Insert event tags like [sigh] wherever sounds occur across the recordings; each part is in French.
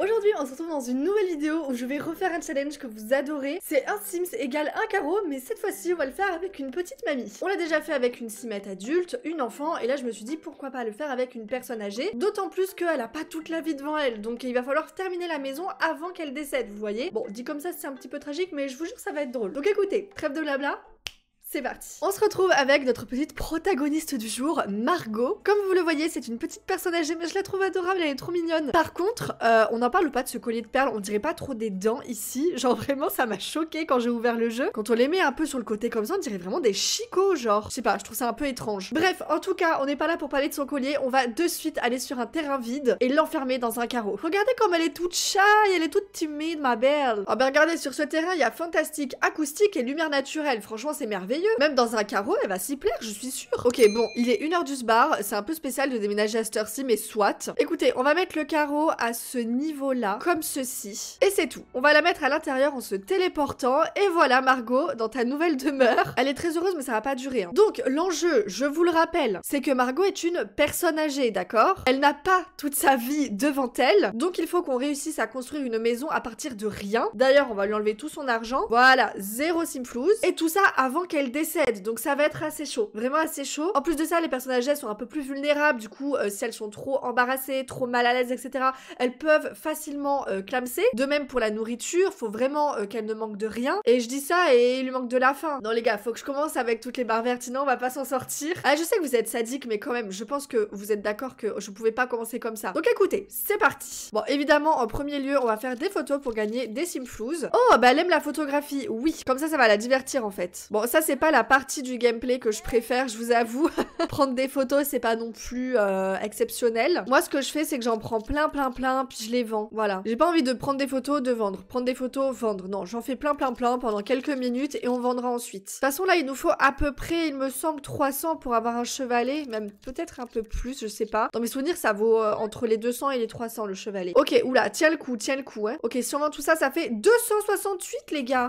Aujourd'hui, on se retrouve dans une nouvelle vidéo où je vais refaire un challenge que vous adorez. C'est un Sims égale un carreau, mais cette fois-ci, on va le faire avec une petite mamie. On l'a déjà fait avec une simette adulte, une enfant, et là, je me suis dit pourquoi pas le faire avec une personne âgée, d'autant plus qu'elle a pas toute la vie devant elle, donc il va falloir terminer la maison avant qu'elle décède, vous voyez Bon, dit comme ça, c'est un petit peu tragique, mais je vous jure, ça va être drôle. Donc écoutez, trêve de blabla, c'est parti On se retrouve avec notre petite protagoniste du jour, Margot. Comme vous le voyez, c'est une petite personnage, mais je la trouve adorable, elle est trop mignonne. Par contre, euh, on n'en parle pas de ce collier de perles, on dirait pas trop des dents ici. Genre vraiment, ça m'a choqué quand j'ai ouvert le jeu. Quand on les met un peu sur le côté comme ça, on dirait vraiment des chicots, genre. Je sais pas, je trouve ça un peu étrange. Bref, en tout cas, on n'est pas là pour parler de son collier, on va de suite aller sur un terrain vide et l'enfermer dans un carreau. Regardez comme elle est toute shy, elle est toute timide, ma belle. oh ben regardez, sur ce terrain, il y a fantastique, acoustique et lumière naturelle. Franchement, c'est merveilleux. Même dans un carreau, elle va s'y plaire, je suis sûre. Ok, bon, il est 1h du bar. C'est un peu spécial de déménager à cette heure-ci, mais soit. Écoutez, on va mettre le carreau à ce niveau-là, comme ceci. Et c'est tout. On va la mettre à l'intérieur en se téléportant. Et voilà, Margot, dans ta nouvelle demeure. Elle est très heureuse, mais ça va pas durer. Hein. Donc, l'enjeu, je vous le rappelle, c'est que Margot est une personne âgée, d'accord Elle n'a pas toute sa vie devant elle. Donc, il faut qu'on réussisse à construire une maison à partir de rien. D'ailleurs, on va lui enlever tout son argent. Voilà, zéro simflouz. Et tout ça avant qu'elle Décède, Donc ça va être assez chaud, vraiment assez chaud. En plus de ça, les personnages elles sont un peu plus vulnérables. Du coup, euh, si elles sont trop embarrassées, trop mal à l'aise, etc., elles peuvent facilement euh, clamser. De même pour la nourriture, faut vraiment qu'elle euh, qu'elles ne manquent de rien. Et je dis ça et il lui manque de la faim. Non les gars, faut que je commence avec toutes les barres vertes, sinon on va pas s'en sortir. Ah, je sais que vous êtes sadique, mais quand même, je pense que vous êtes d'accord que je pouvais pas commencer comme ça. Donc écoutez, c'est parti. Bon, évidemment, en premier lieu, on va faire des photos pour gagner des simflouz. Oh, bah elle aime la photographie. Oui, comme ça, ça va la divertir en fait. Bon, ça c'est c'est pas la partie du gameplay que je préfère, je vous avoue. [laughs] Prendre des photos, c'est pas non plus euh, exceptionnel. Moi, ce que je fais, c'est que j'en prends plein, plein, plein, puis je les vends. Voilà. J'ai pas envie de prendre des photos, de vendre. Prendre des photos, vendre. Non, j'en fais plein, plein, plein pendant quelques minutes et on vendra ensuite. De toute façon, là, il nous faut à peu près, il me semble, 300 pour avoir un chevalet, même peut-être un peu plus, je sais pas. Dans mes souvenirs, ça vaut euh, entre les 200 et les 300 le chevalet. Ok, oula, tiens le coup, tiens le coup, hein. Ok, sûrement tout ça, ça fait 268, les gars.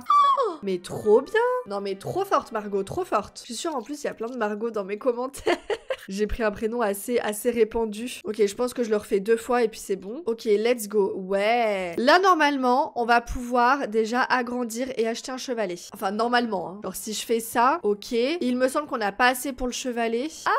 mais trop bien. Non, mais trop fortement Margot, trop forte. Je suis sûre en plus il y a plein de Margot dans mes commentaires. [laughs] J'ai pris un prénom assez, assez répandu. Ok, je pense que je le refais deux fois et puis c'est bon. Ok, let's go. Ouais. Là, normalement, on va pouvoir déjà agrandir et acheter un chevalet. Enfin, normalement. Alors, hein. si je fais ça, ok. Il me semble qu'on n'a pas assez pour le chevalet. Ah,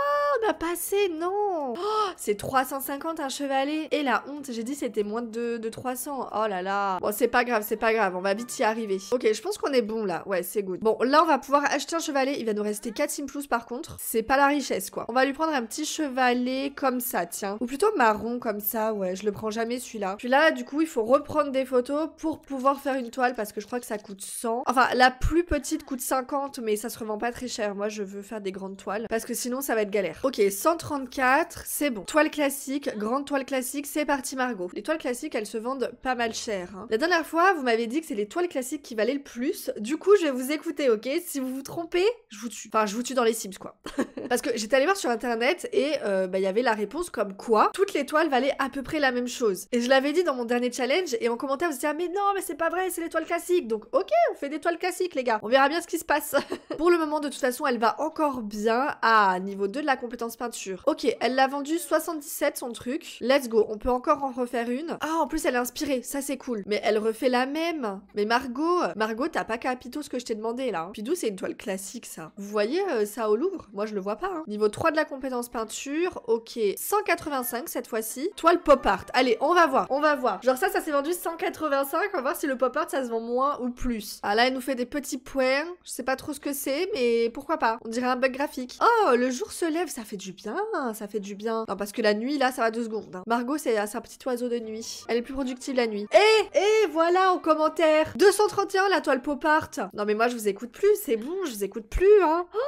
on n'a pas assez, non. Oh, c'est 350 un chevalet. Et la honte, j'ai dit c'était moins de, de 300. Oh là là. Bon, c'est pas grave, c'est pas grave. On va vite y arriver. Ok, je pense qu'on est bon là. Ouais, c'est good. Bon, là, on va pouvoir acheter tiens un chevalet, il va nous rester 4 simples par contre. C'est pas la richesse quoi. On va lui prendre un petit chevalet comme ça, tiens. Ou plutôt marron comme ça, ouais, je le prends jamais celui-là. Puis là, du coup, il faut reprendre des photos pour pouvoir faire une toile parce que je crois que ça coûte 100. Enfin, la plus petite coûte 50, mais ça se revend pas très cher. Moi, je veux faire des grandes toiles parce que sinon, ça va être galère. Ok, 134, c'est bon. Toile classique, grande toile classique, c'est parti Margot. Les toiles classiques, elles se vendent pas mal cher. Hein. La dernière fois, vous m'avez dit que c'est les toiles classiques qui valaient le plus. Du coup, je vais vous écouter, ok Si vous vous trompez je vous tue. Enfin, je vous tue dans les Sims, quoi. [laughs] Parce que j'étais allée voir sur internet et euh, bah, il y avait la réponse comme quoi toutes les toiles valaient à peu près la même chose. Et je l'avais dit dans mon dernier challenge et en commentaire, vous disiez, ah, mais non, mais c'est pas vrai, c'est l'étoile classique. Donc, ok, on fait des toiles classiques, les gars. On verra bien ce qui se passe. [laughs] Pour le moment, de toute façon, elle va encore bien à ah, niveau 2 de la compétence peinture. Ok, elle l'a vendu 77 son truc. Let's go, on peut encore en refaire une. Ah, en plus, elle est inspirée, ça c'est cool. Mais elle refait la même. Mais Margot, Margot, t'as pas capito ce que je t'ai demandé là. puis hein. Pidou, c'est une toile classique classique, ça. Vous voyez euh, ça au Louvre Moi, je le vois pas. Hein. Niveau 3 de la compétence peinture, ok. 185 cette fois-ci. Toile pop art. Allez, on va voir, on va voir. Genre ça, ça s'est vendu 185. On va voir si le pop art, ça se vend moins ou plus. Ah là, elle nous fait des petits points. Je sais pas trop ce que c'est, mais pourquoi pas On dirait un bug graphique. Oh, le jour se lève, ça fait du bien, ça fait du bien. Non, parce que la nuit, là, ça va deux secondes. Hein. Margot, c'est un petit oiseau de nuit. Elle est plus productive la nuit. Et, eh, et eh, voilà en commentaire. 231 la toile pop art. Non mais moi, je vous écoute plus, c'est bon, je écoute plus, hein. Oh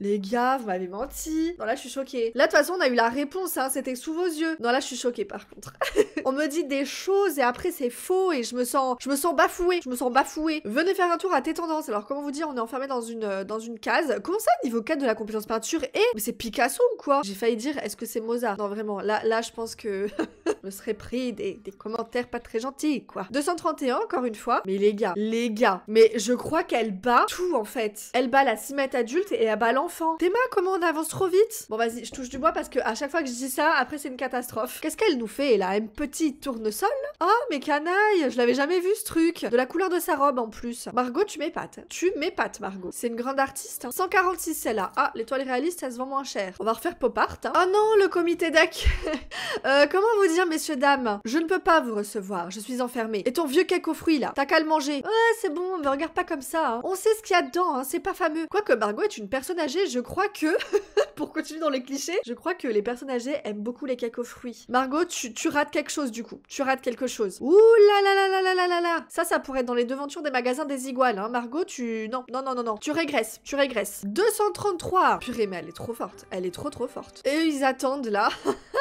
les gars, vous m'avez menti. Non, là, je suis choquée. Là, de toute façon, on a eu la réponse, hein. C'était sous vos yeux. Non, là, je suis choquée, par contre. [laughs] on me dit des choses et après, c'est faux et je me sens, je me sens bafouée. Je me sens bafouée. Venez faire un tour à tes tendances. Alors, comment vous dire, on est enfermé dans une, euh, dans une case. Comment ça, niveau 4 de la compétence peinture et c'est Picasso ou quoi J'ai failli dire, est-ce que c'est Mozart Non, vraiment. Là, là, je pense que [laughs] je me serais pris des, des commentaires pas très gentils, quoi. 231, encore une fois. Mais les gars, les gars. Mais je crois qu'elle bat tout, en fait. Elle elle bat la mètres adulte et elle bat l'enfant. Théma, comment on avance trop vite Bon, vas-y, je touche du bois parce que à chaque fois que je dis ça, après c'est une catastrophe. Qu'est-ce qu'elle nous fait là Un petit tournesol Oh, mais canaille Je l'avais jamais vu ce truc De la couleur de sa robe en plus. Margot, tu m'épates. Tu m'épates, Margot. C'est une grande artiste. 146 hein. celle-là. Ah, l'étoile réaliste, elle se vend moins cher. On va refaire pop art. Hein. Oh non, le comité d'accueil [laughs] euh, Comment vous dire, messieurs, dames Je ne peux pas vous recevoir. Je suis enfermée. Et ton vieux cake aux fruits là T'as qu'à le manger. Ouais, c'est bon, mais regarde pas comme ça. Hein. On sait ce qu'il y a dedans, c'est fameux. Quoique Margot est une personne âgée, je crois que, [laughs] pour continuer dans les clichés, je crois que les personnes âgées aiment beaucoup les cacofruits. fruits. Margot, tu, rates quelque chose du coup. Tu rates quelque chose. Ouh là là là là là là là là Ça, ça pourrait être dans les devantures des magasins des iguales. Hein. Margot, tu... Non, non, non, non, non. Tu régresses, tu régresses. 233 Purée, mais elle est trop forte. Elle est trop trop forte. Et ils attendent là.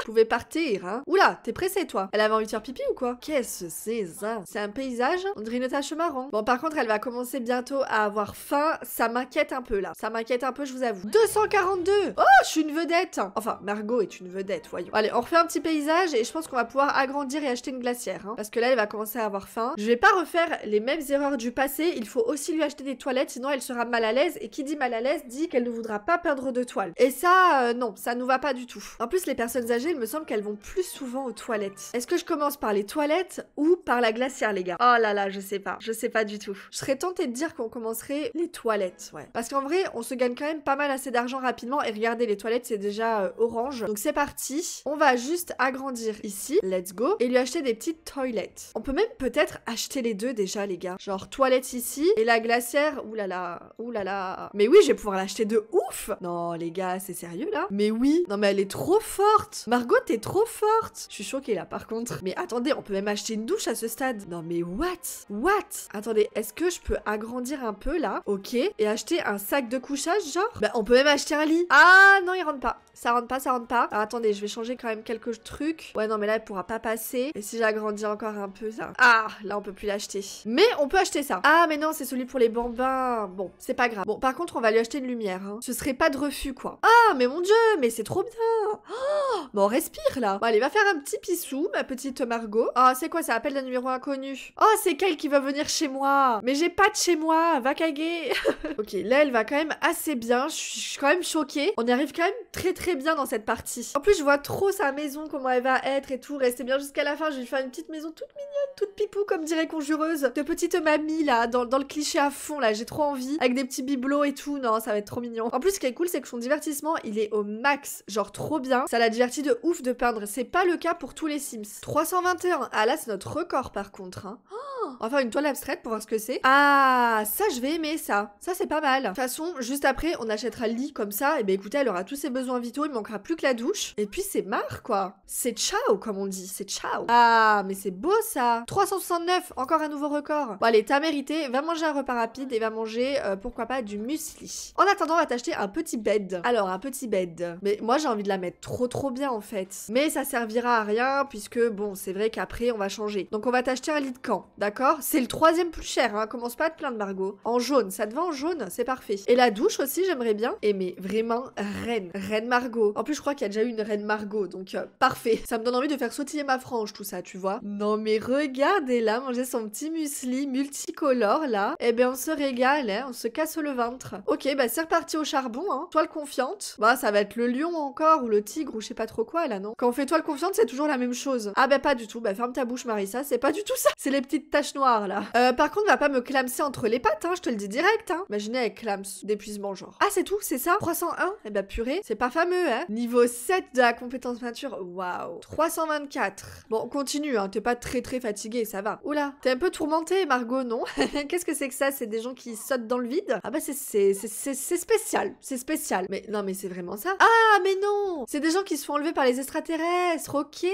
Je [laughs] pouvais partir, hein. Oula, t'es pressée toi. Elle avait envie de faire pipi ou quoi Qu'est-ce que c'est ça C'est un paysage On dirait une marron. Bon, par contre, elle va commencer bientôt à avoir faim. Ça m'inquiète un peu là. Ça m'inquiète un peu, je vous avoue. 242 Oh, je suis une vedette Enfin, Margot est une vedette, voyons. Allez, on refait un petit paysage et je pense qu'on va pouvoir agrandir et acheter une glacière. Hein. parce que là, elle va commencer à avoir faim. Je vais pas refaire les mêmes erreurs du passé. Il faut aussi lui acheter des toilettes, sinon elle sera mal à l'aise. Et qui dit mal à l'aise dit qu'elle ne voudra pas perdre de toile. Et ça, euh, non, ça nous va pas du tout. En plus, les personnes âgées, il me semble qu'elles vont plus souvent aux toilettes. Est-ce que je commence par les toilettes ou par la glacière, les gars Oh là là, je sais pas. Je sais pas du tout. Je serais tentée de dire qu'on commencerait les toilettes ouais. Parce qu'en vrai, on se gagne quand même pas mal assez d'argent rapidement. Et regardez, les toilettes, c'est déjà euh, orange. Donc c'est parti. On va juste agrandir ici. Let's go. Et lui acheter des petites toilettes. On peut même peut-être acheter les deux déjà, les gars. Genre toilettes ici et la glacière. Oulala. là là. là là. Mais oui, je vais pouvoir l'acheter de ouf. Non, les gars, c'est sérieux là Mais oui. Non, mais elle est trop forte. Margot, t'es trop forte. Je suis choquée là par contre. Mais attendez, on peut même acheter une douche à ce stade. Non, mais what What Attendez, est-ce que je peux agrandir un peu là Ok. Et acheter un sac de couchage, genre Bah, on peut même acheter un lit. Ah non, il rentre pas. Ça rentre pas, ça rentre pas. attendez, je vais changer quand même quelques trucs. Ouais, non, mais là, il pourra pas passer. Et si j'agrandis encore un peu, ça. Ah, là, on peut plus l'acheter. Mais on peut acheter ça. Ah, mais non, c'est celui pour les bambins. Bon, c'est pas grave. Bon, par contre, on va lui acheter une lumière. Hein. Ce serait pas de refus, quoi. Ah, mais mon dieu, mais c'est trop bien. Oh Oh, bon, respire là. Bon, allez, va faire un petit pissou, ma petite Margot. Ah, c'est quoi ça appelle la numéro inconnu Oh, ah, c'est quelle qui va venir chez moi Mais j'ai pas de chez moi, va caguer. [laughs] ok, là elle va quand même assez bien. Je suis quand même choquée. On y arrive quand même très très bien dans cette partie. En plus, je vois trop sa maison, comment elle va être et tout. Restez bien jusqu'à la fin. Je vais lui faire une petite maison toute mignonne, toute pipou, comme dirait Conjureuse. De petite mamie là, dans, le cliché à fond là. J'ai trop envie. Avec des petits bibelots et tout. Non, ça va être trop mignon. En plus, ce qui est cool, c'est que son divertissement, il est au max. Genre trop bien. Ça la divertit de ouf de peindre. C'est pas le cas pour tous les Sims. 321. Ah là, c'est notre record par contre. Hein. Oh on va faire une toile abstraite pour voir ce que c'est. Ah, ça, je vais aimer ça. Ça, c'est pas mal. De toute façon, juste après, on achètera le lit comme ça. Et eh ben écoutez, elle aura tous ses besoins vitaux. Il manquera plus que la douche. Et puis, c'est marre, quoi. C'est ciao, comme on dit. C'est ciao. Ah, mais c'est beau ça. 369. Encore un nouveau record. Bon, allez, t'as mérité. Va manger un repas rapide et va manger, euh, pourquoi pas, du muesli. En attendant, on va t'acheter un petit bed. Alors, un petit bed. Mais moi, j'ai envie de la mettre trop, trop bien en fait. Mais ça servira à rien puisque bon, c'est vrai qu'après on va changer. Donc on va t'acheter un lit de camp, d'accord C'est le troisième plus cher, hein. Commence pas à te plaindre, Margot. En jaune, ça te va en jaune, c'est parfait. Et la douche aussi, j'aimerais bien. Et mais vraiment, reine, reine Margot. En plus, je crois qu'il y a déjà eu une reine Margot, donc euh, parfait. Ça me donne envie de faire sautiller ma frange, tout ça, tu vois. Non mais regardez là, manger son petit muesli multicolore là. Eh ben on se régale, hein. On se casse le ventre. Ok, bah c'est reparti au charbon, hein. Sois le confiante. Bah ça va être le lion encore ou le tigre ou je sais pas quoi là, non Quand on fait toile confiante, c'est toujours la même chose. Ah bah pas du tout, bah ferme ta bouche Marissa, c'est pas du tout ça. C'est les petites taches noires là. Euh, par contre, va pas me clamser entre les pattes, hein, je te le dis direct, hein. Imaginez avec clams d'épuisement genre. Ah c'est tout, c'est ça 301 Eh bah purée, c'est pas fameux, hein. Niveau 7 de la compétence peinture, waouh. 324. Bon, continue, hein, t'es pas très très fatigué, ça va. Oula, t'es un peu tourmenté Margot, non [laughs] Qu'est-ce que c'est que ça C'est des gens qui sautent dans le vide Ah bah c'est c'est spécial, c'est spécial. Mais non mais c'est vraiment ça. Ah mais non C'est des gens qui se font par les extraterrestres, ok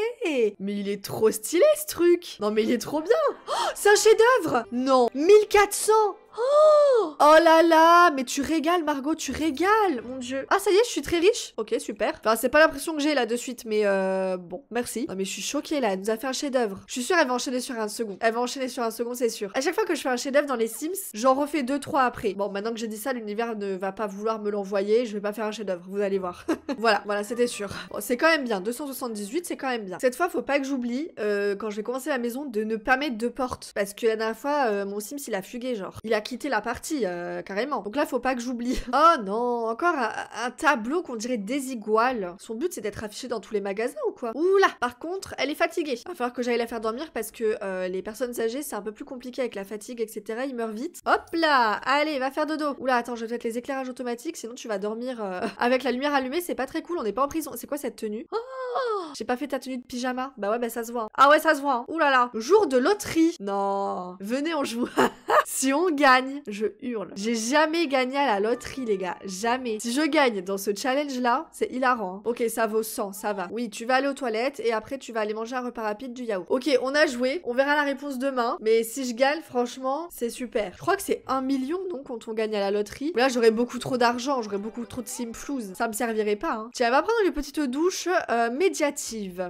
Mais il est trop stylé ce truc Non mais il est trop bien oh, C'est un chef doeuvre Non 1400 Oh, oh, là là, mais tu régales Margot, tu régales, mon dieu. Ah ça y est, je suis très riche. Ok, super. Enfin, c'est pas l'impression que j'ai là de suite, mais euh, bon, merci. Non ah, mais je suis choquée là, elle nous a fait un chef-d'œuvre. Je suis sûre elle va enchaîner sur un second. Elle va enchaîner sur un second, c'est sûr. À chaque fois que je fais un chef-d'œuvre dans les Sims, j'en refais deux trois après. Bon, maintenant que j'ai dit ça, l'univers ne va pas vouloir me l'envoyer. Je vais pas faire un chef-d'œuvre, vous allez voir. [laughs] voilà, voilà, c'était sûr. c'est quand même bien. 278, c'est quand même bien. Cette fois, faut pas que j'oublie euh, quand je vais commencer la maison de ne pas mettre de portes, parce que la dernière fois, euh, mon Sims il a fugué genre. Il a quitter la partie, euh, carrément. Donc là, faut pas que j'oublie. [laughs] Oh non, encore un, tableau qu'on dirait désigual. Son but, c'est d'être affiché dans tous les magasins ou quoi Oula Par contre, elle est fatiguée. Va falloir que j'aille la faire dormir parce que euh, les personnes âgées, c'est un peu plus compliqué avec la fatigue, etc. Ils meurent vite. Hop là Allez, va faire dodo. Oula, attends, je vais peut-être les éclairages automatiques, sinon tu vas dormir euh, [laughs] avec la lumière allumée, c'est pas très cool, on n'est pas en prison. C'est quoi cette tenue oh j'ai pas fait ta tenue de pyjama. Bah ouais, bah ça se voit. Hein. Ah ouais, ça se voit. Hein. Oulala là là. Jour de loterie. Non. Venez, on joue. [laughs] si on gagne, je hurle. J'ai jamais gagné à la loterie, les gars. Jamais. Si je gagne dans ce challenge-là, c'est hilarant. Hein. Ok, ça vaut 100, ça va. Oui, tu vas aller aux toilettes et après, tu vas aller manger un repas rapide du yaourt. Ok, on a joué. On verra la réponse demain. Mais si je gagne, franchement, c'est super. Je crois que c'est 1 million, non, quand on gagne à la loterie. là, j'aurais beaucoup trop d'argent. J'aurais beaucoup trop de simflouze, Ça me servirait pas. Hein. Tiens, va prendre une petite douche euh,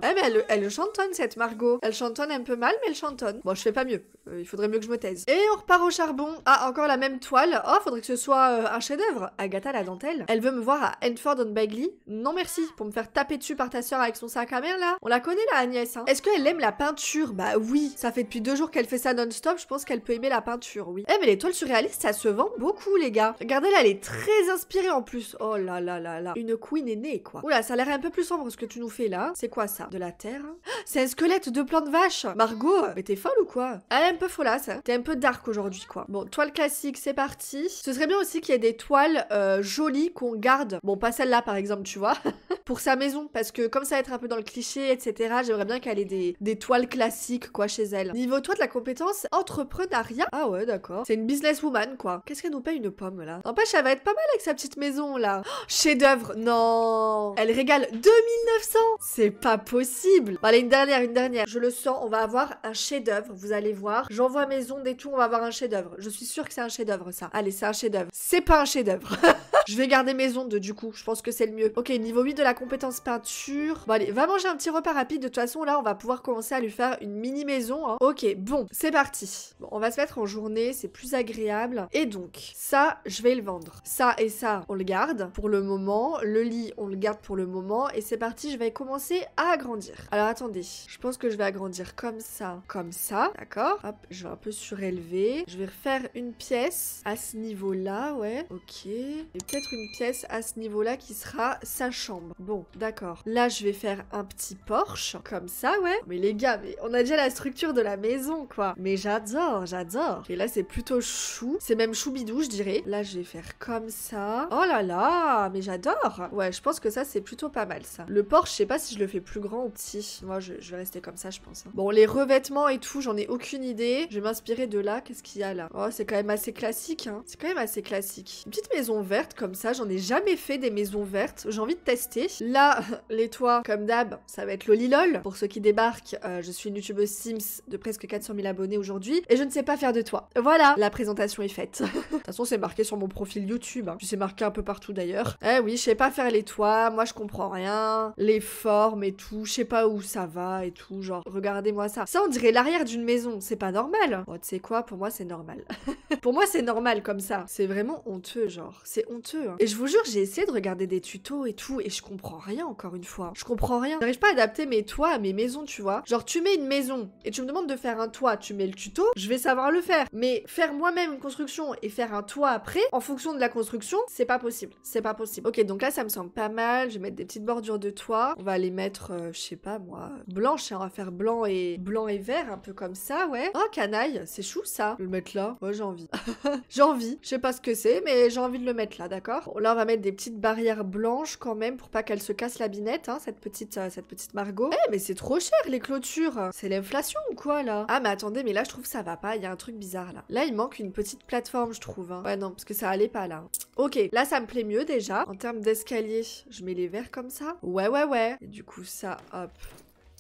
eh, mais elle, chantonne, cette Margot. Elle chantonne un peu mal, mais elle chantonne. Bon, je fais pas mieux. Euh, il faudrait mieux que je me taise. Et on repart au charbon. Ah, encore la même toile. Oh, faudrait que ce soit euh, un chef-d'œuvre. Agatha la dentelle. Elle veut me voir à Enford on Bagley. Non merci, pour me faire taper dessus par ta soeur avec son sac à main là. On la connaît la Agnès. Hein. Est-ce qu'elle aime la peinture Bah oui. Ça fait depuis deux jours qu'elle fait ça non-stop. Je pense qu'elle peut aimer la peinture, oui. Eh, mais les toiles surréalistes, ça se vend beaucoup, les gars. Regardez là, elle est très inspirée en plus. Oh là là là là. Une queen est née, quoi. Oula, ça a l'air un peu plus sombre ce que tu nous fais là. C'est quoi ça De la terre C'est un squelette de plante vache Margot, mais t'es folle ou quoi Elle est un peu folasse, ça. Hein. T'es un peu dark aujourd'hui, quoi. Bon, toile classique, c'est parti. Ce serait bien aussi qu'il y ait des toiles euh, jolies qu'on garde. Bon, pas celle-là, par exemple, tu vois. [laughs] pour sa maison, parce que comme ça va être un peu dans le cliché, etc., j'aimerais bien qu'elle ait des, toiles classiques, quoi, chez elle. Niveau toi de la compétence, entrepreneuriat. Ah ouais, d'accord. C'est une businesswoman, quoi. Qu'est-ce qu'elle nous paye une pomme, là N'empêche, elle va être pas mal avec sa petite maison, là. Oh, chef d'œuvre, non Elle régale 2900 C'est pas possible. Bah, allez, une dernière, une dernière. Je le sens, on va avoir un chef-d'œuvre, vous allez voir. J'envoie mes ondes et tout, on va avoir un chef-d'œuvre. Je suis sûre que c'est un chef-d'œuvre, ça. Allez, c'est un chef-d'œuvre. C'est pas un chef-d'œuvre. [laughs] Je vais garder maison de du coup. Je pense que c'est le mieux. Ok, niveau 8 de la compétence peinture. Bon, allez, va manger un petit repas rapide. De toute façon, là, on va pouvoir commencer à lui faire une mini maison. Hein. Ok, bon, c'est parti. Bon, on va se mettre en journée. C'est plus agréable. Et donc, ça, je vais le vendre. Ça et ça, on le garde pour le moment. Le lit, on le garde pour le moment. Et c'est parti, je vais commencer à agrandir. Alors, attendez. Je pense que je vais agrandir comme ça, comme ça. D'accord Hop, je vais un peu surélever. Je vais refaire une pièce à ce niveau-là, ouais. Ok. Et être une pièce à ce niveau-là qui sera sa chambre. Bon, d'accord. Là, je vais faire un petit porche, comme ça, ouais. Mais les gars, mais on a déjà la structure de la maison, quoi. Mais j'adore, j'adore. Et là, c'est plutôt chou. C'est même bidou, je dirais. Là, je vais faire comme ça. Oh là là, mais j'adore. Ouais, je pense que ça, c'est plutôt pas mal, ça. Le porche, je sais pas si je le fais plus grand ou petit. Moi, je, vais rester comme ça, je pense. Hein. Bon, les revêtements et tout, j'en ai aucune idée. Je vais m'inspirer de là. Qu'est-ce qu'il y a là Oh, c'est quand même assez classique, hein. C'est quand même assez classique. Une petite maison verte, comme ça. J'en ai jamais fait des maisons vertes. J'ai envie de tester. Là, [laughs] les toits, comme d'hab, ça va être lolilol. Pour ceux qui débarquent, euh, je suis une youtubeuse Sims de presque 400 000 abonnés aujourd'hui et je ne sais pas faire de toit. Voilà, la présentation est faite. [laughs] de toute façon, c'est marqué sur mon profil YouTube. Je hein. sais c'est marqué un peu partout d'ailleurs. Eh oui, je sais pas faire les toits. Moi, je comprends rien. Les formes et tout. Je sais pas où ça va et tout. Genre, regardez-moi ça. Ça, on dirait l'arrière d'une maison. C'est pas normal. Oh, tu sais quoi Pour moi, c'est normal. [laughs] Pour moi, c'est normal comme ça. C'est vraiment honteux, genre. C'est honteux Hein. Et je vous jure, j'ai essayé de regarder des tutos et tout, et je comprends rien encore une fois. Je comprends rien. J'arrive pas à adapter mes toits à mes maisons, tu vois. Genre, tu mets une maison et tu me demandes de faire un toit, tu mets le tuto, je vais savoir le faire. Mais faire moi-même une construction et faire un toit après, en fonction de la construction, c'est pas possible. C'est pas possible. Ok, donc là, ça me semble pas mal. Je vais mettre des petites bordures de toit. On va les mettre, euh, je sais pas moi, blanches. Hein. On va faire blanc et blanc et vert, un peu comme ça, ouais. Oh, canaille, c'est chou ça. Je vais le mettre là. Moi, j'ai envie. [laughs] j'ai envie. Je sais pas ce que c'est, mais j'ai envie de le mettre là d'accord Là, on va mettre des petites barrières blanches quand même pour pas qu'elle se casse la binette, hein, cette petite, euh, cette petite Margot. Eh, mais c'est trop cher les clôtures C'est l'inflation ou quoi là Ah, mais attendez, mais là, je trouve que ça va pas, il y a un truc bizarre là. Là, il manque une petite plateforme, je trouve. Hein. Ouais, non, parce que ça allait pas là. Ok, là, ça me plaît mieux déjà. En termes d'escalier, je mets les verres comme ça. Ouais, ouais, ouais. Et du coup, ça, hop.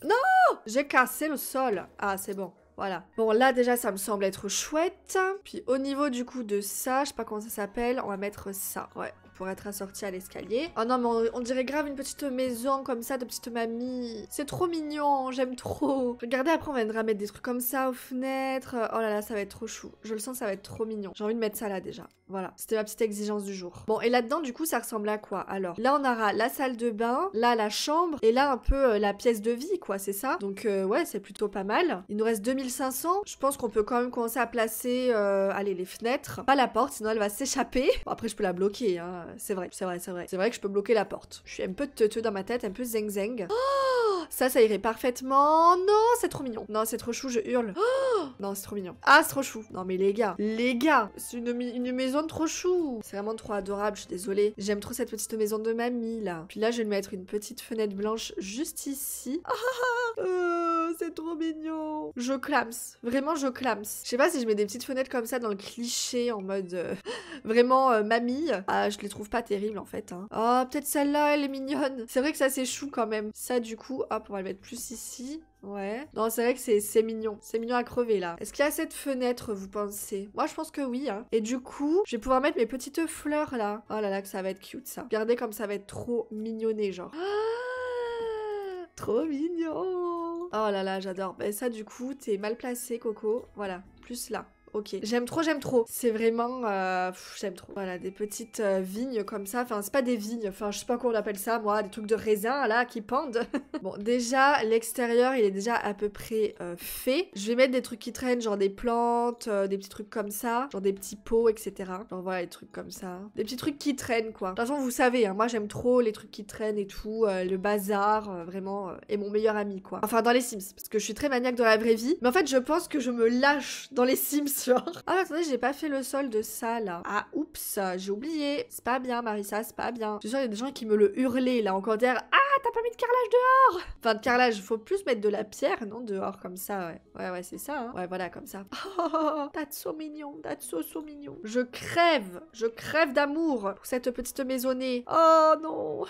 Non J'ai cassé le sol. Ah, c'est bon. Voilà. Bon, là déjà, ça me semble être chouette. Puis au niveau du coup de ça, je sais pas comment ça s'appelle, on va mettre ça. Ouais pour être assorti à l'escalier. Oh non, mais on, dirait grave une petite maison comme ça, de petite mamie. C'est trop mignon, j'aime trop. Regardez, après, on viendra mettre des trucs comme ça aux fenêtres. Oh là là, ça va être trop chou. Je le sens, ça va être trop mignon. J'ai envie de mettre ça là déjà. Voilà, c'était ma petite exigence du jour. Bon, et là-dedans, du coup, ça ressemble à quoi Alors, là, on aura la salle de bain, là, la chambre, et là, un peu euh, la pièce de vie, quoi, c'est ça Donc, euh, ouais, c'est plutôt pas mal. Il nous reste 2500. Je pense qu'on peut quand même commencer à placer, euh, allez, les fenêtres. Pas la porte, sinon elle va s'échapper. Bon, après, je peux la bloquer, hein c'est vrai, c'est vrai, c'est vrai. C'est vrai que je peux bloquer la porte. Je suis un peu teuteux dans ma tête, un peu zeng zeng. Oh ça, ça irait parfaitement. Non, c'est trop mignon. Non, c'est trop chou, je hurle. [gasps] non, c'est trop mignon. Ah, c'est trop chou. Non, mais les gars, les gars, c'est une, une, maison trop chou. C'est vraiment trop adorable, je suis désolée. J'aime trop cette petite maison de mamie, là. Puis là, je vais lui mettre une petite fenêtre blanche juste ici. [laughs] Ah, euh, c'est trop mignon. Je clamse. Vraiment, je clams. Je sais pas si je mets des petites fenêtres comme ça dans le cliché, en mode euh, [laughs] vraiment euh, mamie. Ah, je les trouve pas terribles, en fait. Hein. Oh, peut-être celle-là, elle est mignonne. C'est vrai que ça, c'est chou quand même. Ça, du coup, hop, on va le mettre plus ici. Ouais. Non, c'est vrai que c'est mignon. C'est mignon à crever là. Est-ce qu'il y a cette fenêtre, vous pensez Moi, je pense que oui. Hein. Et du coup, je vais pouvoir mettre mes petites fleurs là. Oh là là, que ça va être cute ça. Regardez comme ça va être trop mignonné, genre. Ah trop mignon Oh là là, j'adore. Ben ça, du coup, t'es mal placé, Coco. Voilà, plus là ok. J'aime trop, j'aime trop. C'est vraiment, euh, j'aime trop. Voilà, des petites euh, vignes comme ça. Enfin, c'est pas des vignes. Enfin, je sais pas comment on appelle ça, moi, des trucs de raisin là qui pendent. [laughs] bon, déjà l'extérieur, il est déjà à peu près euh, fait. Je vais mettre des trucs qui traînent, genre des plantes, des petits trucs comme ça, genre des petits pots, etc. Genre voilà, des trucs comme ça, des petits trucs qui traînent quoi. De toute façon, vous savez, hein, moi j'aime trop les trucs qui traînent et tout, le bazar, vraiment, est mon meilleur ami quoi. Enfin, dans les Sims, parce que je suis très maniaque dans la vraie vie. Mais en fait, je pense que je me lâche dans les Sims [laughs] Ah, attendez, j'ai pas fait le sol de ça, là. Ah, oups, j'ai oublié. C'est pas bien, Marissa, c'est pas bien. Je suis il y a des gens qui me le hurlaient, là, encore derrière. Ah, t'as pas mis de carrelage dehors Enfin, de carrelage, faut plus mettre de la pierre, non, dehors, comme ça, ouais. Ouais, ouais, c'est ça, hein. Ouais, voilà, comme ça. [laughs] Oh, oh, oh so mignon, de so mignon. Je crève, je crève d'amour pour cette petite maisonnée. Oh non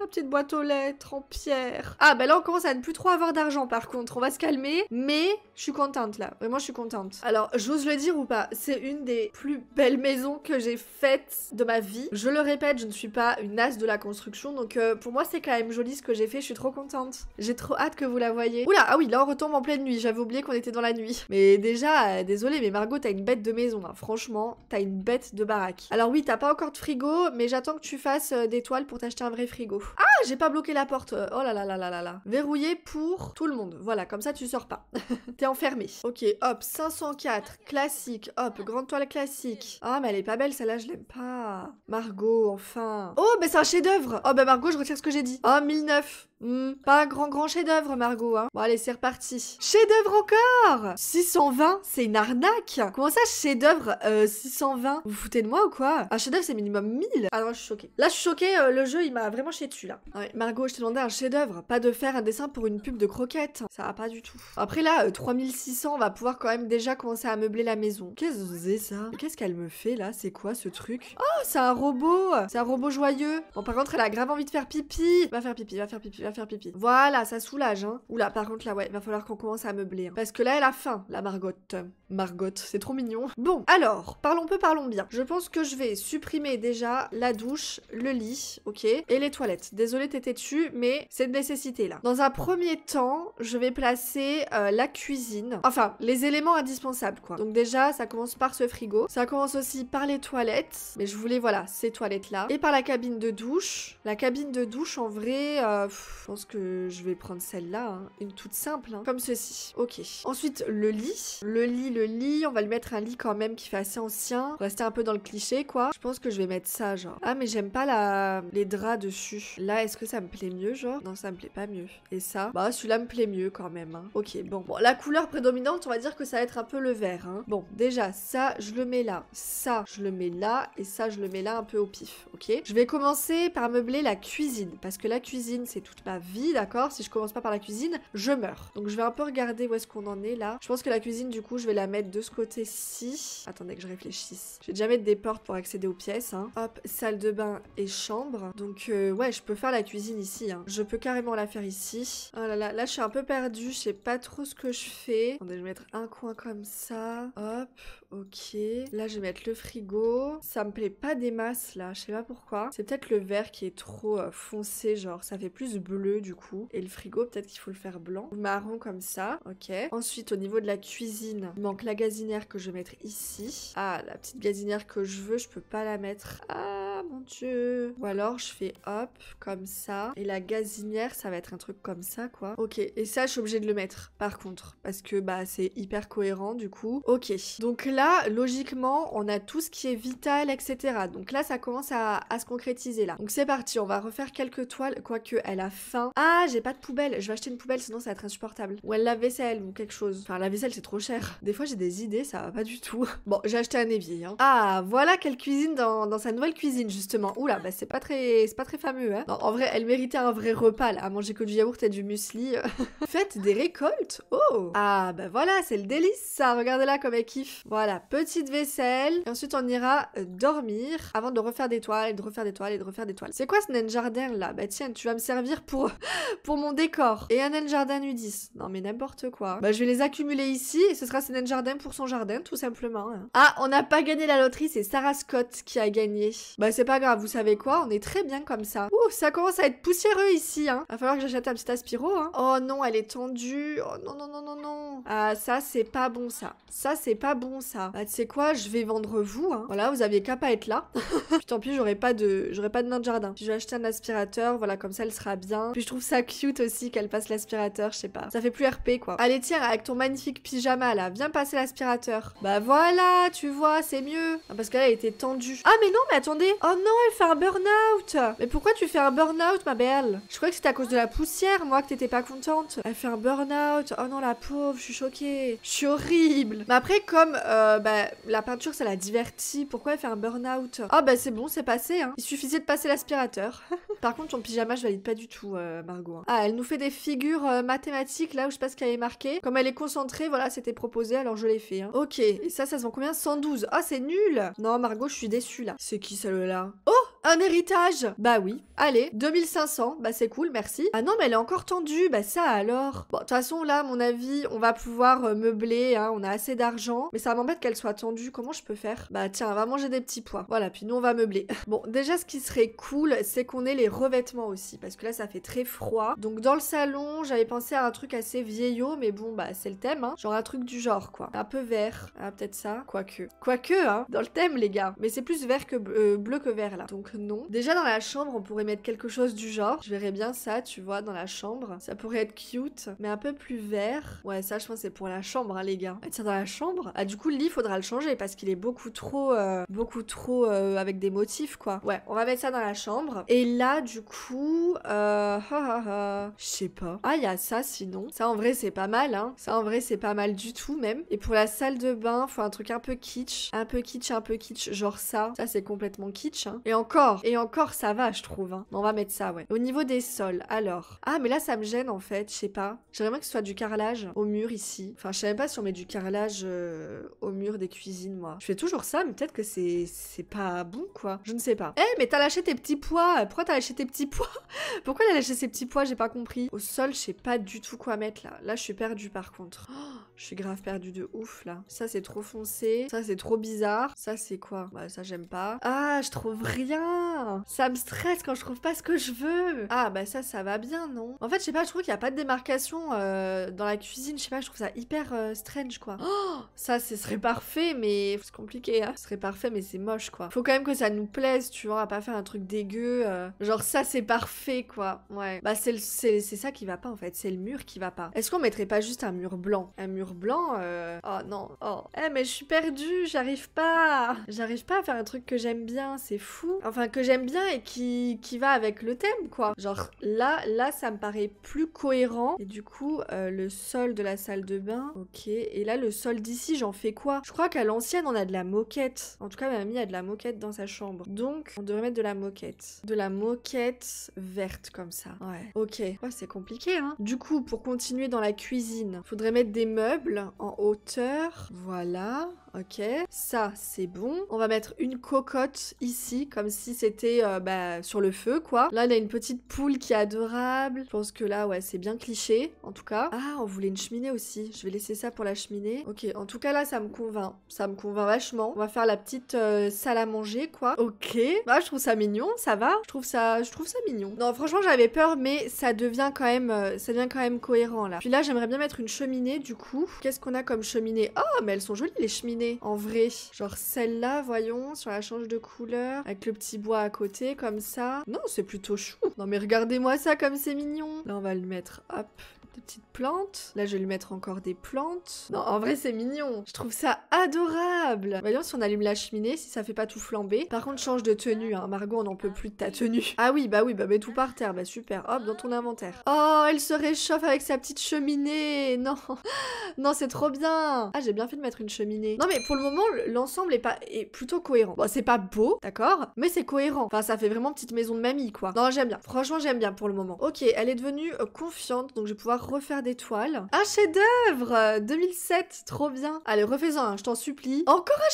La [laughs] petite boîte aux lettres en pierre. Ah, bah là, on commence à ne plus trop avoir d'argent, par contre. On va se calmer, mais je suis contente, là. Vraiment, je suis contente. Alors, je je le dire ou pas, c'est une des plus belles maisons que j'ai faites de ma vie. Je le répète, je ne suis pas une as de la construction, donc euh, pour moi c'est quand même joli ce que j'ai fait, je suis trop contente. J'ai trop hâte que vous la voyez. Oula, ah oui, là on retombe en pleine nuit, j'avais oublié qu'on était dans la nuit. Mais déjà, euh, désolé, mais Margot, t'as une bête de maison, hein. franchement, t'as une bête de baraque. Alors oui, t'as pas encore de frigo, mais j'attends que tu fasses euh, des toiles pour t'acheter un vrai frigo. Ah, j'ai pas bloqué la porte, oh là là là là là là. Verrouillé pour tout le monde, voilà, comme ça tu sors pas. [laughs] T'es enfermé. Ok, hop, 504, Classique. Hop, grande toile classique. Ah, mais elle est pas belle, celle-là, je l'aime pas. Margot, enfin. Oh, mais c'est un chef-d'œuvre. Oh, bah Margot, je retire ce que j'ai dit. Oh, 1009. Hmm, pas grand grand chef-d'œuvre, Margot. Hein. Bon, allez, c'est reparti. Chef-d'œuvre encore 620, c'est une arnaque. Comment ça, chef-d'œuvre 620 euh, Vous vous foutez de moi ou quoi Un chef-d'œuvre, c'est minimum 1000. Ah non, je suis choquée. Là, je suis choquée. Euh, le jeu, il m'a vraiment chétue là. Margot, je te demandais un chef-d'œuvre, pas de faire un dessin pour une pub de croquettes. Ça va pas du tout. Après là, 3600, euh, on va pouvoir quand même déjà commencer à meubler la maison. Qu'est-ce que c'est ça Qu'est-ce qu'elle me fait là C'est quoi ce truc Oh, c'est un robot. C'est un robot joyeux. Bon, par contre, elle a grave envie de faire pipi. Va faire pipi, va faire pipi faire pipi. Voilà, ça soulage, hein. Oula, par contre, là, ouais, il va falloir qu'on commence à meubler. Hein. Parce que là, elle a faim, la Margotte. Margotte, c'est trop mignon. Bon, alors, parlons peu, parlons bien. Je pense que je vais supprimer déjà la douche, le lit, ok, et les toilettes. Désolée, t'étais dessus, mais c'est de nécessité, là. Dans un premier temps, je vais placer euh, la cuisine. Enfin, les éléments indispensables, quoi. Donc déjà, ça commence par ce frigo. Ça commence aussi par les toilettes. Mais je voulais, voilà, ces toilettes-là. Et par la cabine de douche. La cabine de douche, en vrai... Euh, je pense que je vais prendre celle-là, hein. une toute simple, hein. comme ceci. Ok. Ensuite, le lit. Le lit, le lit, on va le mettre un lit quand même qui fait assez ancien, rester un peu dans le cliché, quoi. Je pense que je vais mettre ça, genre. Ah, mais j'aime pas la... les draps dessus. Là, est-ce que ça me plaît mieux, genre Non, ça me plaît pas mieux. Et ça Bah, celui-là me plaît mieux quand même. Hein. Ok, bon. Bon, la couleur prédominante, on va dire que ça va être un peu le vert. Bon, déjà, ça, je le mets là. Ça, je le mets là. Et ça, je le mets là un peu au pif, ok Je vais commencer par meubler la cuisine, parce que la cuisine, c'est toute ma vie, d'accord Si je commence pas par la cuisine, je meurs. Donc je vais un peu regarder où est-ce qu'on en est là. Je pense que la cuisine, du coup, je vais la mettre de ce côté-ci. Attendez que je réfléchisse. Je vais déjà mettre des portes pour accéder aux pièces. Hein. Hop, salle de bain et chambre. Donc euh, ouais, je peux faire la cuisine ici. Hein. Je peux carrément la faire ici. Oh là là, là je suis un peu perdue. Je sais pas trop ce que je fais. Attendez, je vais mettre un coin comme ça. Hop, Ok. Là, je vais mettre le frigo. Ça me plaît pas des masses, là. Je sais pas pourquoi. C'est peut-être le vert qui est trop euh, foncé, genre. Ça fait plus bleu, du coup. Et le frigo, peut-être qu'il faut le faire blanc. Ou marron, comme ça. Ok. Ensuite, au niveau de la cuisine, il manque la gazinière que je vais mettre ici. Ah, la petite gazinière que je veux, je peux pas la mettre. Ah, mon Dieu. Ou alors, je fais hop, comme ça. Et la gazinière, ça va être un truc comme ça, quoi. Ok. Et ça, je suis obligée de le mettre, par contre. Parce que, bah, c'est hyper cohérent, du coup. Ok. Donc là, logiquement, on a tout ce qui est vital, etc. Donc là, ça commence à, se concrétiser là. Donc c'est parti, on va refaire quelques toiles, quoique elle a faim. Ah, j'ai pas de poubelle, je vais acheter une poubelle, sinon ça va être insupportable. Ou elle la vaisselle ou quelque chose. Enfin, la vaisselle, c'est trop cher. Des fois, j'ai des idées, ça va pas du tout. [laughs] Bon, j'ai acheté un évier. Hein. Ah, voilà qu'elle cuisine dans, sa nouvelle cuisine, justement. Oula, bah c'est pas très c'est pas très fameux, hein. en vrai, elle méritait un vrai repas, à manger que du yaourt et du muesli. Euh. [laughs] Faites des récoltes Oh Ah, bah voilà, c'est le délice, ça. Regardez-la comme elle kiffe. Voilà. La petite vaisselle. Et ensuite, on ira euh, dormir avant de refaire des toiles, et de refaire des toiles et de refaire des toiles. C'est quoi ce nain jardin là Bah tiens, tu vas me servir pour, [laughs] pour mon décor. Et un nain jardin u Non mais n'importe quoi. Bah je vais les accumuler ici et ce sera ce nain jardin pour son jardin tout simplement. Hein. Ah, on n'a pas gagné la loterie, c'est Sarah Scott qui a gagné. Bah c'est pas grave, vous savez quoi On est très bien comme ça. Ouh, ça commence à être poussiéreux ici. Hein. Va falloir que j'achète un petit aspiro. Hein. Oh non, elle est tendue. Oh non, non, non, non, non. Ah ça c'est pas bon ça. Ça c'est pas bon ça. C'est bah, tu sais quoi, je vais vendre vous. Hein. Voilà, vous aviez qu'à pas être là. [laughs] puis tant pis, j'aurais pas de j'aurais pas de nain de jardin. je vais acheter un aspirateur, voilà, comme ça elle sera bien. Puis je trouve ça cute aussi qu'elle passe l'aspirateur, je sais pas. Ça fait plus RP quoi. Allez tiens, avec ton magnifique pyjama là, viens passer l'aspirateur. Bah voilà, tu vois, c'est mieux. Ah, parce qu'elle a été tendue. Ah mais non, mais attendez. Oh non, elle fait un burn-out. Mais pourquoi tu fais un burn-out ma belle Je crois que c'était à cause de la poussière, moi que t'étais pas contente. Elle fait un burn-out. Oh non, la pauvre, je suis choquée. Je suis horrible. Mais après comme euh, euh, bah, la peinture, ça la divertit. Pourquoi elle fait un burn-out Ah, bah c'est bon, c'est passé. Hein. Il suffisait de passer l'aspirateur. [laughs] Par contre, ton pyjama, je valide pas du tout, euh, Margot. Hein. Ah, elle nous fait des figures euh, mathématiques là où je sais pas ce qu'elle est marqué. Comme elle est concentrée, voilà, c'était proposé, alors je l'ai fait. Hein. Ok, et ça, ça se vend combien 112. Ah, c'est nul Non, Margot, je suis déçue là. C'est qui celle-là Oh un héritage Bah oui. Allez, 2500, bah c'est cool, merci. Ah non, mais elle est encore tendue, bah ça alors. Bon, de toute façon, là, mon avis, on va pouvoir euh, meubler, hein, on a assez d'argent. Mais ça m'embête qu'elle soit tendue, comment je peux faire Bah tiens, va manger des petits pois. Voilà, puis nous, on va meubler. [laughs] bon, déjà, ce qui serait cool, c'est qu'on ait les revêtements aussi, parce que là, ça fait très froid. Donc dans le salon, j'avais pensé à un truc assez vieillot, mais bon, bah c'est le thème, hein. Genre un truc du genre, quoi. Un peu vert, ah, peut-être ça, quoique. Quoique, hein, dans le thème, les gars. Mais c'est plus vert que euh, bleu que vert, là. Donc non. Déjà dans la chambre, on pourrait mettre quelque chose du genre. Je verrais bien ça, tu vois, dans la chambre. Ça pourrait être cute, mais un peu plus vert. Ouais, ça, je pense c'est pour la chambre, hein, les gars. mettre ah, ça dans la chambre. Ah, du coup, le lit, faudra le changer parce qu'il est beaucoup trop, euh, beaucoup trop euh, avec des motifs, quoi. Ouais, on va mettre ça dans la chambre. Et là, du coup, euh, je sais pas. Ah, il y a ça, sinon. Ça, en vrai, c'est pas mal, hein. Ça, en vrai, c'est pas mal du tout, même. Et pour la salle de bain, faut un truc un peu kitsch, un peu kitsch, un peu kitsch, genre ça. Ça, c'est complètement kitsch. Hein. Et encore et encore, ça va, je trouve. Hein. On va mettre ça, ouais. Au niveau des sols, alors. Ah, mais là, ça me gêne, en fait. Je sais pas. J'aimerais bien que ce soit du carrelage au mur ici. Enfin, je sais même pas si on met du carrelage euh, au mur des cuisines, moi. Je fais toujours ça, mais peut-être que c'est pas bon, quoi. Je ne sais pas. Eh, mais t'as lâché tes petits pois. Pourquoi t'as lâché tes petits pois [laughs] Pourquoi t'as lâché ses petits pois J'ai pas compris. Au sol, je sais pas du tout quoi mettre, là. Là, je suis perdue, par contre. [gasps] je suis grave perdue de ouf, là. Ça, c'est trop foncé. Ça, c'est trop bizarre. Ça, c'est quoi Bah, ça, j'aime pas. Ah, je trouve rien ça me stresse quand je trouve pas ce que je veux. Ah bah ça, ça va bien, non En fait, je sais pas, je trouve qu'il y a pas de démarcation euh, dans la cuisine. Je sais pas, je trouve ça hyper euh, strange, quoi. Oh, ça, ce serait parfait, mais c'est compliqué, hein. Ce serait parfait, mais c'est moche, quoi. Faut quand même que ça nous plaise, tu vois, à pas faire un truc dégueu. Euh. Genre ça, c'est parfait, quoi. Ouais. Bah c'est ça qui va pas, en fait. C'est le mur qui va pas. Est-ce qu'on mettrait pas juste un mur blanc Un mur blanc Oh non. Oh. Eh, mais je suis perdue, j'arrive pas. J'arrive pas à faire un truc que j'aime bien, c'est fou enfin que j'aime bien et qui, qui va avec le thème quoi. Genre ah. là là ça me paraît plus cohérent et du coup euh, le sol de la salle de bain, ok. Et là le sol d'ici j'en fais quoi Je crois qu'à l'ancienne on a de la moquette. En tout cas ma mamie a de la moquette dans sa chambre, donc on devrait mettre de la moquette, de la moquette verte comme ça. Ouais. Ok. c'est compliqué hein. Du coup pour continuer dans la cuisine, faudrait mettre des meubles en hauteur. Voilà ok. Ça, c'est bon. On va mettre une cocotte ici, comme si c'était euh, bah, sur le feu, quoi. Là, on a une petite poule qui est adorable. Je pense que là, ouais, c'est bien cliché, en tout cas. Ah, on voulait une cheminée aussi. Je vais laisser ça pour la cheminée. Ok, en tout cas, là, ça me convainc. Ça me convainc vachement. On va faire la petite euh, salle à manger, quoi. Ok. Bah, je trouve ça mignon, ça va. Je trouve ça, je trouve ça mignon. Non, franchement, j'avais peur, mais ça devient quand même, euh, ça devient quand même cohérent, là. Puis là, j'aimerais bien mettre une cheminée, du coup. Qu'est-ce qu'on a comme cheminée Oh, mais elles sont jolies, les cheminées en vrai. Genre celle-là, voyons, sur la change de couleur, avec le petit bois à côté, comme ça. Non, c'est plutôt chou. Non mais regardez-moi ça comme c'est mignon. Là, on va le mettre, hop, Petite petites plantes. Là, je vais lui mettre encore des plantes. Non, en vrai, c'est mignon. Je trouve ça adorable. Voyons si on allume la cheminée, si ça fait pas tout flamber. Par contre, change de tenue. Hein. Margot, on n'en peut plus de ta tenue. [laughs] Ah oui, bah oui, bah mets tout par terre. Bah super. Hop, dans ton inventaire. Oh, elle se réchauffe avec sa petite cheminée. [laughs] Non, non, c'est trop bien. Ah, j'ai bien fait de mettre une cheminée. Non, mais pour le moment, l'ensemble est pas est plutôt cohérent. Bon, c'est pas beau, d'accord, mais c'est cohérent. Enfin, ça fait vraiment petite maison de mamie, quoi. Non, j'aime bien. Franchement, j'aime bien pour le moment. Ok, elle est devenue euh, confiante, donc je vais pouvoir refaire des toiles. Un chef-d'œuvre 2007, euh, trop bien. Allez, refais-en je t'en supplie. Encore un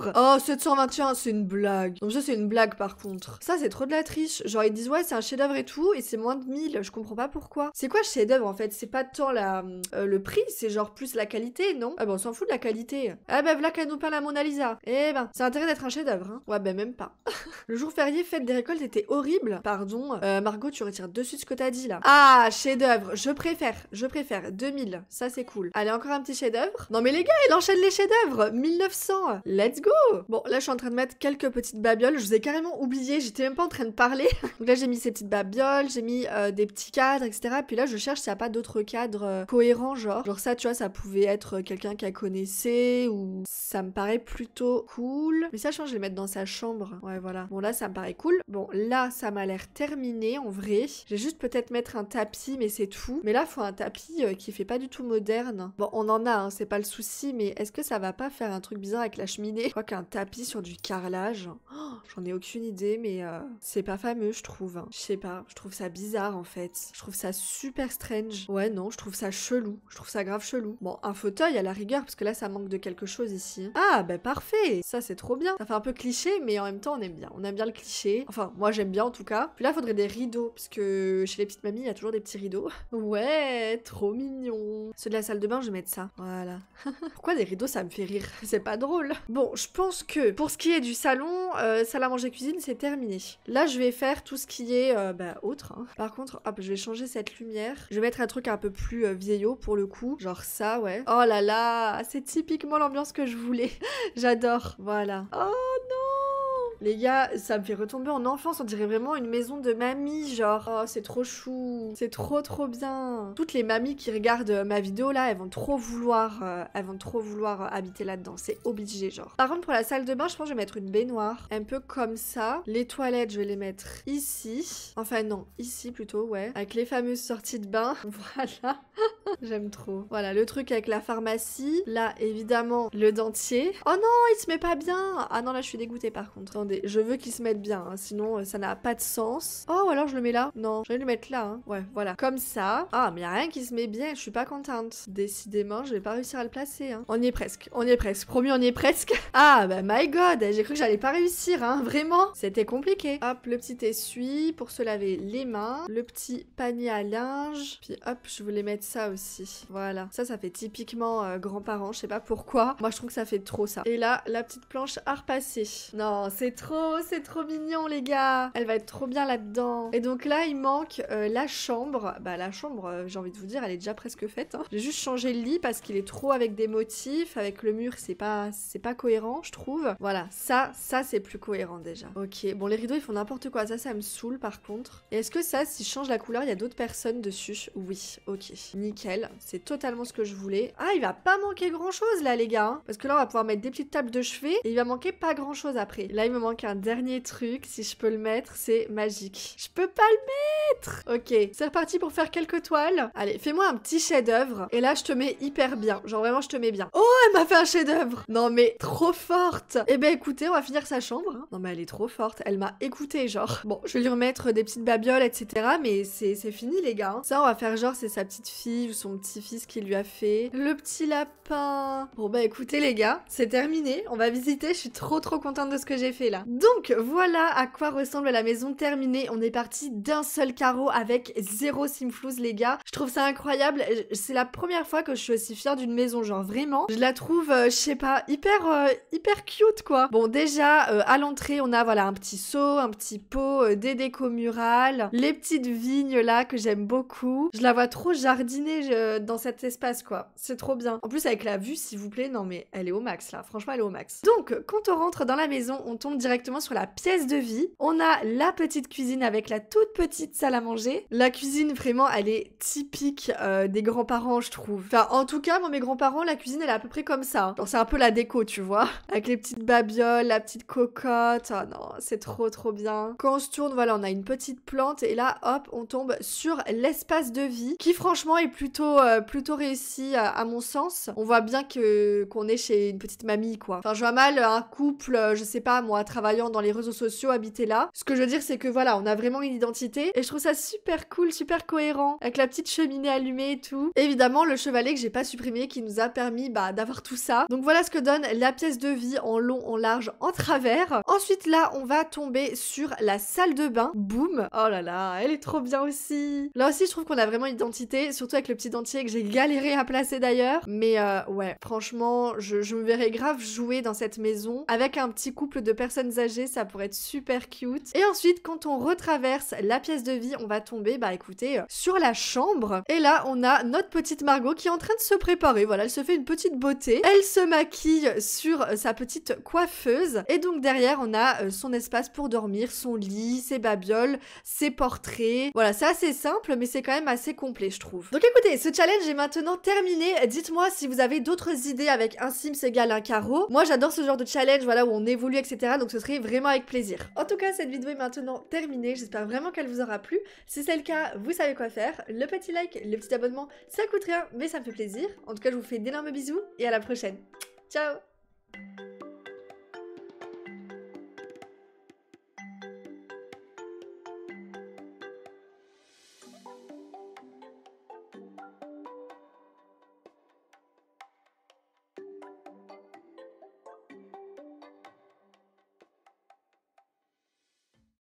chef-d'œuvre Oh, 721, c'est une blague. Donc ça, c'est une blague par contre. Ça, c'est trop de la triche. Genre, ils disent, ouais, c'est un chef-d'œuvre et tout, et c'est moins de 1000. Je comprends pas pourquoi. C'est quoi chef-d'œuvre en fait C'est pas tant la, euh, le prix, c'est genre plus la qualité, non Ah bah, on s'en fout de la qualité. Ah ben, voilà qu'elle nous parle à Mona Lisa. Eh ben, c'est intérêt d'être un chef-d'œuvre. Hein. Ouais, ben, même pas. [laughs] le jour férié, fête des récoltes était horrible. Pardon. Euh, Margot, tu retires dessus ce que t'as dit là. Ah, chef-d'œuvre, je préfère je préfère. 2000, ça c'est cool. Allez, encore un petit chef-d'œuvre. Non mais les gars, il enchaîne les chefs-d'œuvre. 1900, let's go. Bon, là je suis en train de mettre quelques petites babioles. Je vous ai carrément oublié, j'étais même pas en train de parler. [laughs] Donc là j'ai mis ces petites babioles, j'ai mis euh, des petits cadres, etc. Puis là je cherche s'il n'y a pas d'autres cadres euh, cohérents, genre. Genre ça, tu vois, ça pouvait être euh, quelqu'un qui a connaissait ou ça me paraît plutôt cool. Mais ça, je je vais mettre dans sa chambre. Ouais, voilà. Bon là, ça me paraît cool. Bon là, ça m'a l'air terminé en vrai. J'ai juste peut-être mettre un tapis, mais c'est tout. Mais là, faut un tapis euh, qui fait pas du tout moderne. Bon, on en a, hein, c'est pas le souci, mais est-ce que ça va pas faire un truc bizarre avec la cheminée Je qu'un tapis sur du carrelage, hein. oh, j'en ai aucune idée, mais euh, c'est pas fameux, je trouve. Hein. Je sais pas, je trouve ça bizarre en fait. Je trouve ça super strange. Ouais, non, je trouve ça chelou. Je trouve ça grave chelou. Bon, un fauteuil à la rigueur, parce que là, ça manque de quelque chose ici. Ah, bah parfait Ça, c'est trop bien. Ça fait un peu cliché, mais en même temps, on aime bien. On aime bien le cliché. Enfin, moi, j'aime bien en tout cas. Puis là, faudrait des rideaux, parce que chez les petites mamies, il y a toujours des petits rideaux. [laughs] Ouais, trop mignon. Ceux de la salle de bain, je vais mettre ça. Voilà. [laughs] Pourquoi des rideaux, ça me fait rire [laughs] C'est pas drôle. Bon, je pense que pour ce qui est du salon, euh, salle à manger cuisine, c'est terminé. Là, je vais faire tout ce qui est euh, bah, autre. Hein. Par contre, hop, je vais changer cette lumière. Je vais mettre un truc un peu plus euh, vieillot pour le coup. Genre ça, ouais. Oh là là, c'est typiquement l'ambiance que je voulais. [laughs] J'adore. Voilà. Oh non les gars, ça me fait retomber en enfance. On dirait vraiment une maison de mamie, genre. Oh, c'est trop chou. C'est trop, trop bien. Toutes les mamies qui regardent euh, ma vidéo là, elles vont trop vouloir, euh, elles vont trop vouloir euh, habiter là-dedans. C'est obligé, genre. Par contre, pour la salle de bain, je pense que je vais mettre une baignoire, un peu comme ça. Les toilettes, je vais les mettre ici. Enfin non, ici plutôt, ouais. Avec les fameuses sorties de bain. [laughs] Voilà. J'aime trop. Voilà, le truc avec la pharmacie. Là, évidemment, le dentier. Oh non, il se met pas bien. Ah non, là, je suis dégoûtée par contre je veux qu'il se mette bien, hein, sinon euh, ça n'a pas de sens. Oh, alors je le mets là Non, je vais le mettre là. Hein. Ouais, voilà. Comme ça. Ah, mais rien qui se met bien, je suis pas contente. Décidément, je vais pas réussir à le placer. Hein. On y est presque, on y est presque. Promis, on y est presque. [laughs] Ah, bah my god, j'ai cru que j'allais pas réussir, vraiment. C'était compliqué. Hop, le petit essuie pour se laver les mains. Le petit panier à linge. Puis hop, je voulais mettre ça aussi. Voilà. Ça, ça fait typiquement euh, grands-parents, je sais pas pourquoi. Moi, je trouve que ça fait trop ça. Et là, la petite planche à repasser. Non, c'est trop, c'est trop mignon, les gars. Elle va être trop bien là-dedans. Et donc là, il manque euh, la chambre. Bah, la chambre, euh, j'ai envie de vous dire, elle est déjà presque faite. Hein. J'ai juste changé le lit parce qu'il est trop avec des motifs, avec le mur, c'est pas, pas cohérent, je trouve. Voilà, ça, ça, c'est plus cohérent déjà. Ok, bon, les rideaux, ils font n'importe quoi. Ça, ça me saoule par contre. Et est-ce que ça, si je change la couleur, il y a d'autres personnes dessus Oui, ok. Nickel, c'est totalement ce que je voulais. Ah, il va pas manquer grand-chose là, les gars. Hein. Parce que là, on va pouvoir mettre des petites tables de chevet et il va manquer pas grand-chose après. Là, il me manque qu'un dernier truc, si je peux le mettre, c'est magique. Je peux pas le mettre Ok, c'est reparti pour faire quelques toiles. Allez, fais-moi un petit chef-d'œuvre. Et là, je te mets hyper bien. Genre vraiment, je te mets bien. Oh, elle m'a fait un chef-d'œuvre. Non, mais trop forte. Eh ben, écoutez, on va finir sa chambre. Hein. Non, mais elle est trop forte. Elle m'a écouté, genre. [laughs] Bon, je vais lui remettre des petites babioles, etc. Mais c'est fini, les gars. Hein. Ça, on va faire genre, c'est sa petite fille ou son petit-fils qui lui a fait. Le petit lapin. Bon, bah, écoutez, les gars, c'est terminé. On va visiter. Je suis trop, trop contente de ce que j'ai fait là. Donc, voilà à quoi ressemble la maison terminée. On est parti d'un seul carreau avec zéro simflouz, les gars. Je trouve ça incroyable. C'est la première fois que je suis aussi fière d'une maison, genre vraiment. Je la trouve, euh, je sais pas, hyper, euh, hyper cute, quoi. Bon, déjà, euh, à l'entrée, on a, voilà, un petit seau, un petit pot, des décos murales, les petites vignes, là, que j'aime beaucoup. Je la vois trop jardiner dans cet espace, quoi. C'est trop bien. En plus, avec la vue, s'il vous plaît, non, mais elle est au max, là. Franchement, elle est au max. Donc, quand on rentre dans la maison, on tombe directement sur la pièce de vie. On a la petite cuisine avec la toute petite salle manger. La cuisine, vraiment, elle est typique euh, des grands-parents, je trouve. Enfin, en tout cas, moi, mes grands-parents, la cuisine, elle est à peu près comme ça. Hein. C'est un peu la déco, tu vois. [laughs] Avec les petites babioles, la petite cocotte. Ah non, c'est trop, trop bien. Quand on se tourne, voilà, on a une petite plante. Et là, hop, on tombe sur l'espace de vie qui, franchement, est plutôt, euh, plutôt réussi euh, à, mon sens. On voit bien que qu'on est chez une petite mamie, quoi. Enfin, je vois mal un couple, je sais pas, moi, travaillant dans les réseaux sociaux, habiter là. Ce que je veux dire, c'est que voilà, on a vraiment une identité. Et je trouve ça super cool, super cohérent, avec la petite cheminée allumée et tout. Évidemment, le chevalet que j'ai pas supprimé qui nous a permis bah, d'avoir tout ça. Donc voilà ce que donne la pièce de vie en long, en large, en travers. Ensuite là, on va tomber sur la salle de bain. Boum Oh là là, elle est trop bien aussi Là aussi, je trouve qu'on a vraiment identité, surtout avec le petit dentier que j'ai galéré à placer d'ailleurs. Mais euh, ouais, franchement, je, je me verrais grave jouer dans cette maison avec un petit couple de personnes âgées, ça pourrait être super cute. Et ensuite, quand on retraverse la pièce de vie, on va tomber, bah écoutez, euh, sur la chambre. Et là, on a notre petite Margot qui est en train de se préparer. Voilà, elle se fait une petite beauté. Elle se maquille sur euh, sa petite coiffeuse. Et donc derrière, on a euh, son espace pour dormir, son lit, ses babioles, ses portraits. Voilà, c'est assez simple, mais c'est quand même assez complet, je trouve. Donc écoutez, ce challenge est maintenant terminé. Dites-moi si vous avez d'autres idées avec un Sims égale un carreau. Moi, j'adore ce genre de challenge, voilà, où on évolue, etc. Donc ce serait vraiment avec plaisir. En tout cas, cette vidéo est maintenant terminée. J'espère vraiment qu'elle vous aura plu. Si c'est le cas, vous savez quoi faire. Le petit like, le petit abonnement, ça coûte rien, mais ça me fait plaisir. En tout cas, je vous fais d'énormes bisous et à la prochaine. Ciao